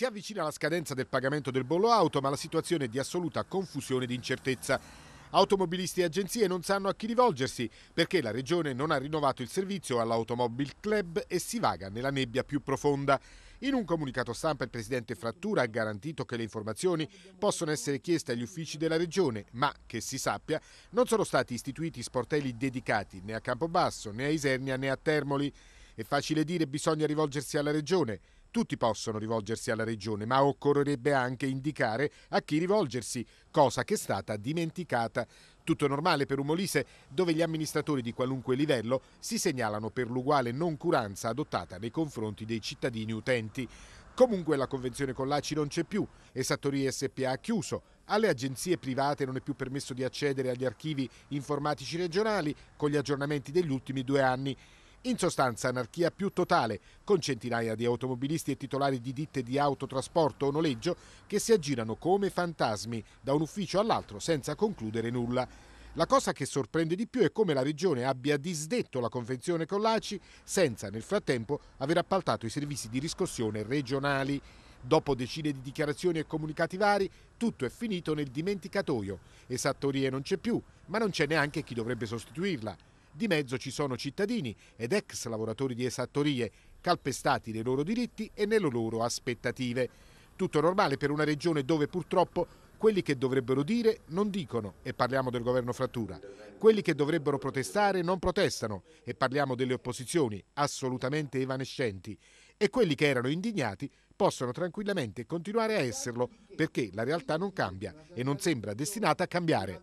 Si avvicina la scadenza del pagamento del bollo auto, ma la situazione è di assoluta confusione ed incertezza. Automobilisti e agenzie non sanno a chi rivolgersi perché la regione non ha rinnovato il servizio all'Automobile Club e si vaga nella nebbia più profonda. In un comunicato stampa il presidente Frattura ha garantito che le informazioni possono essere chieste agli uffici della regione, ma che si sappia non sono stati istituiti sportelli dedicati né a Campobasso, né a Isernia, né a Termoli. È facile dire bisogna rivolgersi alla regione. Tutti possono rivolgersi alla Regione, ma occorrerebbe anche indicare a chi rivolgersi, cosa che è stata dimenticata. Tutto normale per un Molise dove gli amministratori di qualunque livello si segnalano per l'uguale noncuranza adottata nei confronti dei cittadini utenti. Comunque la convenzione con l'ACI non c'è più, Esattoria SPA ha chiuso, alle agenzie private non è più permesso di accedere agli archivi informatici regionali con gli aggiornamenti degli ultimi due anni. In sostanza anarchia più totale, con centinaia di automobilisti e titolari di ditte di autotrasporto o noleggio che si aggirano come fantasmi da un ufficio all'altro senza concludere nulla. La cosa che sorprende di più è come la Regione abbia disdetto la convenzione con l'ACI senza nel frattempo aver appaltato i servizi di riscossione regionali. Dopo decine di dichiarazioni e comunicati vari, tutto è finito nel dimenticatoio. Esattorie non c'è più, ma non c'è neanche chi dovrebbe sostituirla. Di mezzo ci sono cittadini ed ex lavoratori di esattorie calpestati nei loro diritti e nelle loro aspettative. Tutto normale per una regione dove purtroppo quelli che dovrebbero dire non dicono e parliamo del governo frattura. Quelli che dovrebbero protestare non protestano e parliamo delle opposizioni assolutamente evanescenti e quelli che erano indignati possono tranquillamente continuare a esserlo perché la realtà non cambia e non sembra destinata a cambiare.